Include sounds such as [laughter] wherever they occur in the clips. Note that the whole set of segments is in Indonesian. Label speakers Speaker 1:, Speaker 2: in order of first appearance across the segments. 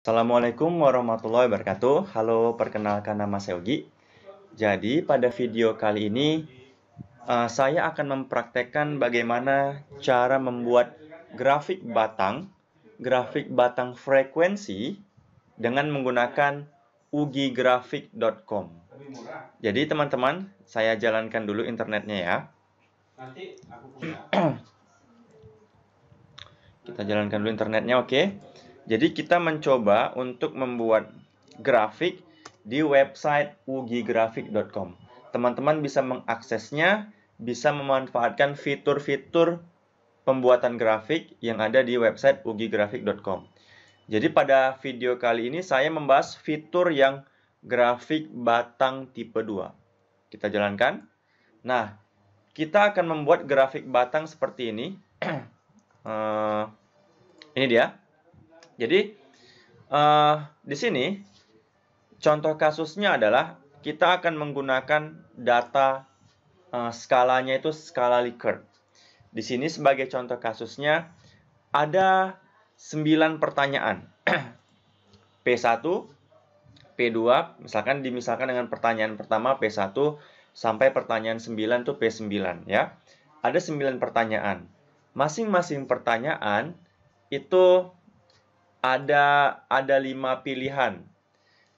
Speaker 1: Assalamualaikum warahmatullahi wabarakatuh. Halo, perkenalkan nama saya Ogi. Jadi, pada video kali ini uh, saya akan mempraktekkan bagaimana cara membuat grafik batang, grafik batang frekuensi dengan menggunakan ugigrafik.com. Jadi, teman-teman, saya jalankan dulu internetnya ya. [clears throat] Kita jalankan dulu internetnya, oke? Okay? Jadi kita mencoba untuk membuat grafik di website ugigrafik.com. Teman-teman bisa mengaksesnya, bisa memanfaatkan fitur-fitur pembuatan grafik yang ada di website ugigrafik.com. Jadi pada video kali ini saya membahas fitur yang grafik batang tipe 2. Kita jalankan. Nah, kita akan membuat grafik batang seperti ini. uh, [clears throat] ini dia. Jadi uh, di sini contoh kasusnya adalah kita akan menggunakan data uh, skalanya itu skala Likert. Di sini sebagai contoh kasusnya ada 9 pertanyaan. P1, [clears throat] P2, misalkan dimisalkan dengan pertanyaan pertama P1 sampai pertanyaan 9 itu P9 ya. Ada 9 pertanyaan. Masing-masing pertanyaan itu ada ada lima pilihan.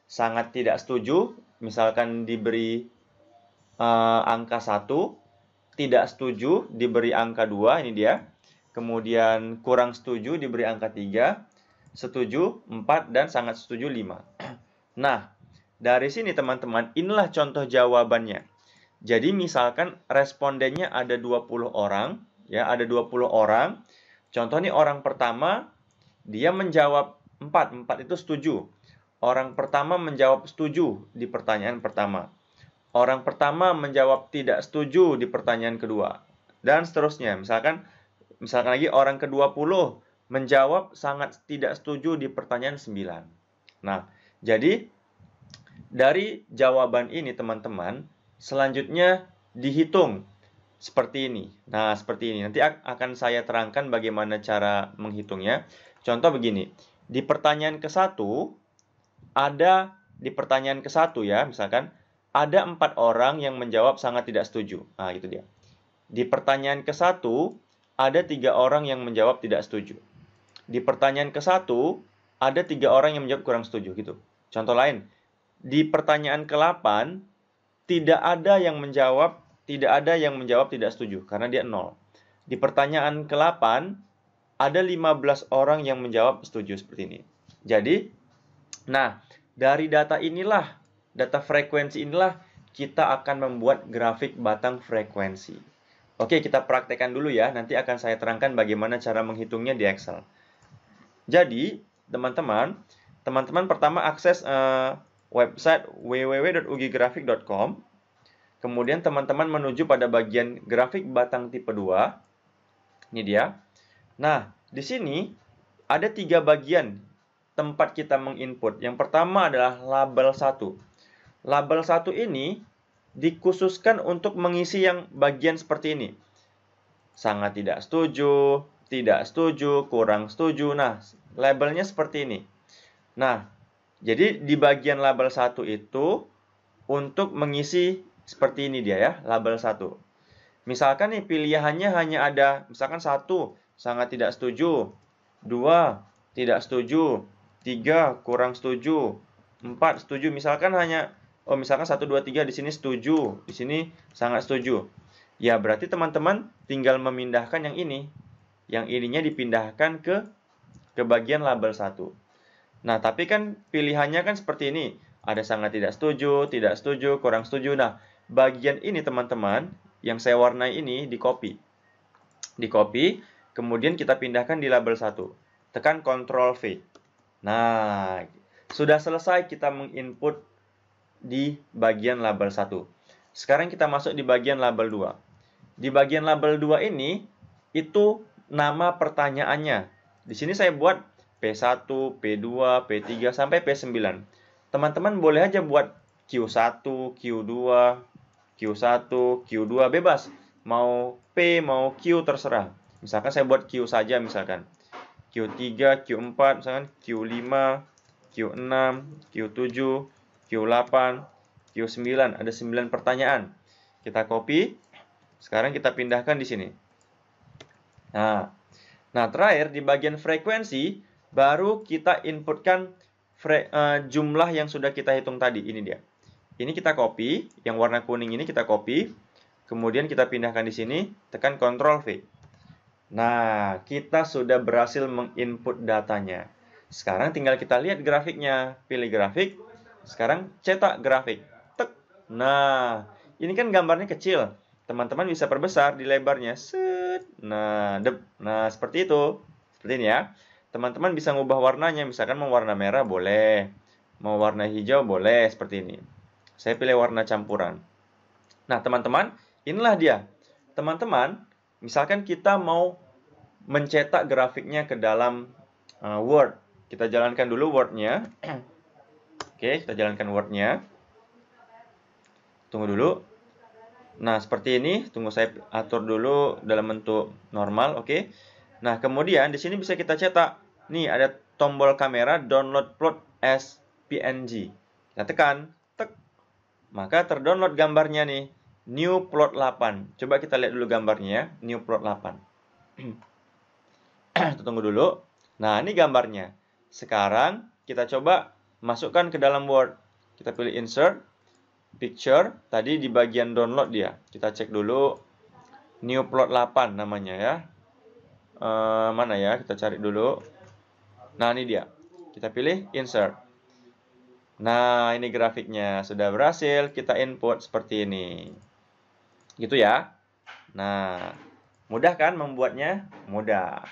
Speaker 1: Sangat tidak setuju, misalkan diberi uh, angka satu tidak setuju diberi angka dua ini dia. Kemudian kurang setuju diberi angka tiga setuju empat dan sangat setuju lima [clears throat] Nah, dari sini teman-teman inilah contoh jawabannya. Jadi misalkan respondennya ada 20 orang, ya ada 20 orang. Contoh nih orang pertama dia menjawab empat, empat itu setuju. Orang pertama menjawab setuju di pertanyaan pertama. Orang pertama menjawab tidak setuju di pertanyaan kedua. Dan seterusnya. Misalkan misalkan lagi orang ke-20 menjawab sangat tidak setuju di pertanyaan 9. Nah, jadi dari jawaban ini teman-teman, selanjutnya dihitung seperti ini. Nah, seperti ini. Nanti akan saya terangkan bagaimana cara menghitungnya. Contoh begini, di pertanyaan ke-1 ada di pertanyaan ke-1 ya, misalkan ada empat orang yang menjawab sangat tidak setuju. Nah, itu dia. Di pertanyaan ke-1 ada tiga orang yang menjawab tidak setuju. Di pertanyaan ke-1 ada tiga orang yang menjawab kurang setuju gitu. Contoh lain, di pertanyaan ke-8 tidak ada yang menjawab tidak ada yang menjawab tidak setuju karena dia nol. Di pertanyaan ke-8 ada 15 orang yang menjawab setuju seperti ini. Jadi, nah, dari data inilah, data frekuensi inilah kita akan membuat grafik batang frekuensi. Oke, kita praktekkan dulu ya. Nanti akan saya terangkan bagaimana cara menghitungnya di Excel. Jadi, teman-teman, teman-teman pertama akses uh, website www.ugigrafik.com. Kemudian teman-teman menuju pada bagian grafik batang tipe 2. Ini dia. Nah, di sini ada tiga bagian tempat kita menginput. Yang pertama adalah label 1. Label 1 ini dikhususkan untuk mengisi yang bagian seperti ini. Sangat tidak setuju, tidak setuju, kurang setuju. Nah, labelnya seperti ini. Nah, jadi di bagian label 1 itu untuk mengisi seperti ini dia ya, label 1. Misalkan nih pilihannya hanya ada misalkan satu sangat tidak setuju. 2 tidak setuju. 3 kurang setuju. 4 setuju misalkan hanya oh misalkan 1 2 3 di sini setuju, di sini sangat setuju. Ya berarti teman-teman tinggal memindahkan yang ini. Yang ininya dipindahkan ke ke bagian label 1. Nah, tapi kan pilihannya kan seperti ini. Ada sangat tidak setuju, tidak setuju, kurang setuju. Nah, bagian ini teman-teman yang saya warnai ini di copy. Di copy, Kemudian kita pindahkan di label 1. Tekan Ctrl V. Nah, sudah selesai kita menginput di bagian label 1. Sekarang kita masuk di bagian label 2. Di bagian label 2 ini, itu nama pertanyaannya. Di sini saya buat P1, P2, P3, sampai P9. Teman-teman boleh aja buat Q1, Q2, Q1, Q2, bebas. Mau P, mau Q, terserah. Misalkan saya buat Q saja misalkan. Q3, Q4, misalkan Q5, Q6, Q7, Q8, Q9. Ada 9 pertanyaan. Kita copy. Sekarang kita pindahkan di sini. Nah, nah terakhir di bagian frekuensi baru kita inputkan fre, uh, jumlah yang sudah kita hitung tadi. Ini dia. Ini kita copy, yang warna kuning ini kita copy. Kemudian kita pindahkan di sini, tekan Ctrl V. Nah, kita sudah berhasil menginput datanya. Sekarang tinggal kita lihat grafiknya. Pilih grafik, sekarang cetak grafik. Tek. Nah, ini kan gambarnya kecil. Teman-teman bisa perbesar di lebarnya. Set. Nah, deb. Nah, seperti itu. Seperti ini ya. Teman-teman bisa ngubah warnanya. Misalkan mau warna merah boleh. Mau warna hijau boleh. Seperti ini. Saya pilih warna campuran. Nah, teman-teman, inilah dia. Teman-teman, misalkan kita mau mencetak grafiknya ke dalam uh, Word. Kita jalankan dulu Word-nya. [clears throat] Oke, kita jalankan Word-nya. Tunggu dulu. Nah, seperti ini. Tunggu saya atur dulu dalam bentuk normal. Oke. Nah, kemudian di sini bisa kita cetak. Nih, ada tombol kamera download plot as PNG. Kita tekan. Tek. Maka terdownload gambarnya nih. New plot 8. Coba kita lihat dulu gambarnya New plot 8. [clears throat] [clears throat] tunggu dulu. Nah, ini gambarnya. Sekarang kita coba masukkan ke dalam Word. Kita pilih insert, picture, tadi di bagian download dia. Kita cek dulu new plot 8 namanya ya. E, mana ya, kita cari dulu. Nah, ini dia. Kita pilih insert. Nah, ini grafiknya. Sudah berhasil kita input seperti ini. Gitu ya. Nah, mudah kan membuatnya? Mudah.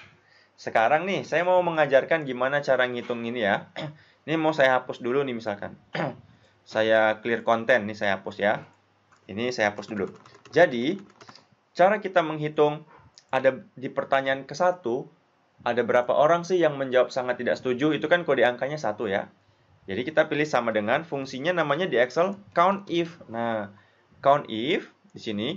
Speaker 1: Sekarang nih, saya mau mengajarkan gimana cara ngitung ini ya. [clears throat] ini mau saya hapus dulu nih misalkan. [clears throat] saya clear konten, nih saya hapus ya. Ini saya hapus dulu. Jadi, cara kita menghitung ada di pertanyaan ke satu, ada berapa orang sih yang menjawab sangat tidak setuju, itu kan kode angkanya satu ya. Jadi kita pilih sama dengan fungsinya namanya di Excel count if. Nah, count if di sini,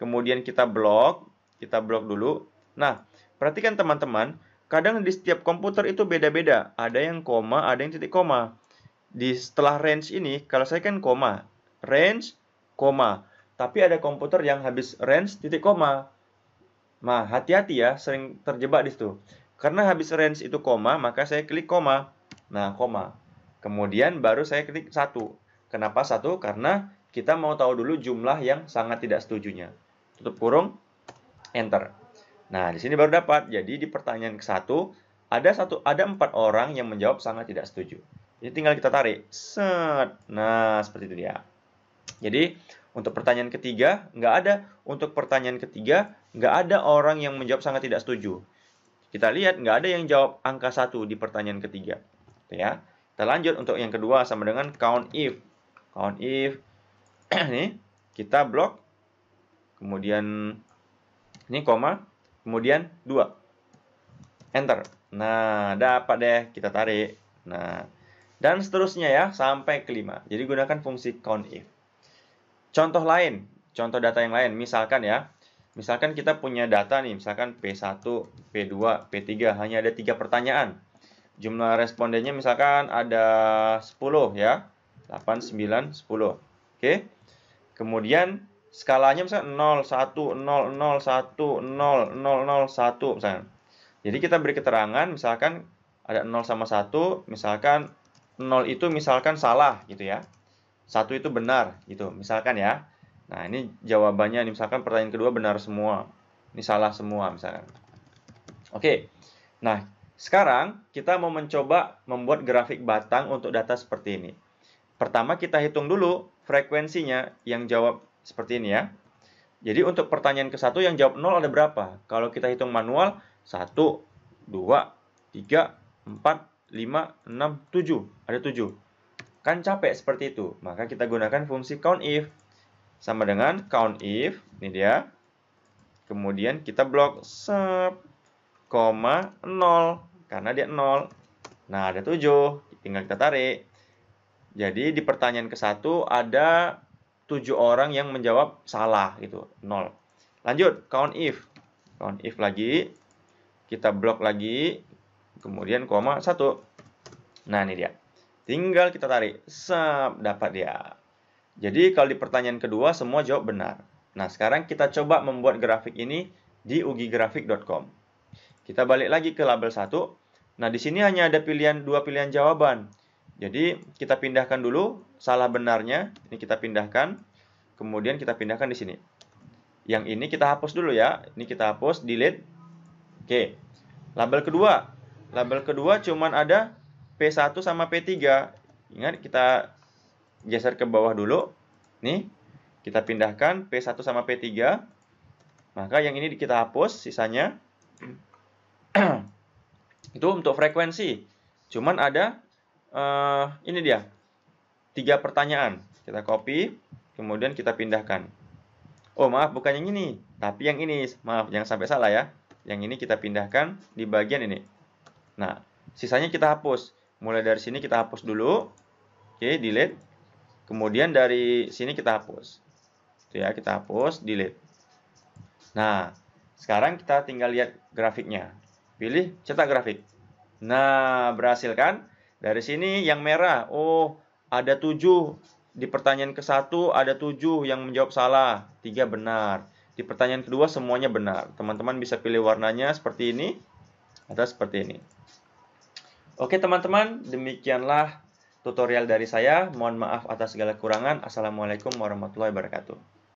Speaker 1: kemudian kita blok, kita blok dulu. Nah, Perhatikan teman-teman, kadang di setiap komputer itu beda-beda. Ada yang koma, ada yang titik koma. Di setelah range ini, kalau saya kan koma. Range, koma. Tapi ada komputer yang habis range titik koma. Nah, hati-hati ya, sering terjebak di situ. Karena habis range itu koma, maka saya klik koma. Nah, koma. Kemudian baru saya klik satu. Kenapa satu? Karena kita mau tahu dulu jumlah yang sangat tidak setujunya. Tutup kurung, enter. Nah, di sini baru dapat. Jadi di pertanyaan ke-1 ada satu ada empat orang yang menjawab sangat tidak setuju. Jadi tinggal kita tarik. Set. Nah, seperti itu dia. Jadi untuk pertanyaan ketiga nggak ada. Untuk pertanyaan ketiga nggak ada orang yang menjawab sangat tidak setuju. Kita lihat nggak ada yang jawab angka satu di pertanyaan ketiga. Gitu ya. Kita lanjut untuk yang kedua sama dengan count if. Count if [clears throat] nih kita blok kemudian ini koma kemudian 2. Enter. Nah, dapat deh kita tarik. Nah, dan seterusnya ya sampai kelima. Jadi gunakan fungsi count if. Contoh lain, contoh data yang lain, misalkan ya, misalkan kita punya data nih, misalkan P1, P2, P3 hanya ada tiga pertanyaan. Jumlah respondennya misalkan ada 10 ya. 8 9 10. Oke. Kemudian skalanya misalnya 0, 1, 0, 0, 1, 0, 0, 0, 1 misalnya. Jadi kita beri keterangan misalkan ada 0 sama 1, misalkan 0 itu misalkan salah gitu ya. 1 itu benar gitu, misalkan ya. Nah, ini jawabannya ini misalkan pertanyaan kedua benar semua. Ini salah semua misalkan. Oke. Nah, sekarang kita mau mencoba membuat grafik batang untuk data seperti ini. Pertama kita hitung dulu frekuensinya yang jawab seperti ini ya. Jadi untuk pertanyaan ke-1 yang jawab 0 ada berapa? Kalau kita hitung manual, 1, 2, 3, 4, 5, 6, 7. Ada 7. Kan capek seperti itu. Maka kita gunakan fungsi count if. Sama dengan count if. Ini dia. Kemudian kita blok sub, koma 0. Karena dia 0. Nah, ada 7. Tinggal kita tarik. Jadi di pertanyaan ke-1 ada tujuh orang yang menjawab salah gitu, nol. Lanjut, count if. Count if lagi, kita blok lagi, kemudian koma satu. Nah, ini dia. Tinggal kita tarik, sap, dapat dia. Jadi, kalau di pertanyaan kedua, semua jawab benar. Nah, sekarang kita coba membuat grafik ini di ugigrafik.com. Kita balik lagi ke label 1. Nah, di sini hanya ada pilihan dua pilihan jawaban. Jadi kita pindahkan dulu salah benarnya, ini kita pindahkan, kemudian kita pindahkan di sini. Yang ini kita hapus dulu ya, ini kita hapus, delete. Oke, label kedua. Label kedua cuman ada P1 sama P3. Ingat kita geser ke bawah dulu. Nih, kita pindahkan P1 sama P3. Maka yang ini kita hapus sisanya. [clears throat] Itu untuk frekuensi. Cuman ada uh, ini dia tiga pertanyaan kita copy kemudian kita pindahkan oh maaf bukan yang ini tapi yang ini maaf jangan sampai salah ya yang ini kita pindahkan di bagian ini nah sisanya kita hapus mulai dari sini kita hapus dulu oke delete kemudian dari sini kita hapus itu ya kita hapus delete nah sekarang kita tinggal lihat grafiknya pilih cetak grafik nah berhasil kan dari sini yang merah, oh ada tujuh. Di pertanyaan ke satu ada tujuh yang menjawab salah, tiga benar. Di pertanyaan kedua semuanya benar. Teman-teman bisa pilih warnanya seperti ini atau seperti ini. Oke teman-teman, demikianlah tutorial dari saya. Mohon maaf atas segala kurangan. Assalamualaikum warahmatullahi wabarakatuh.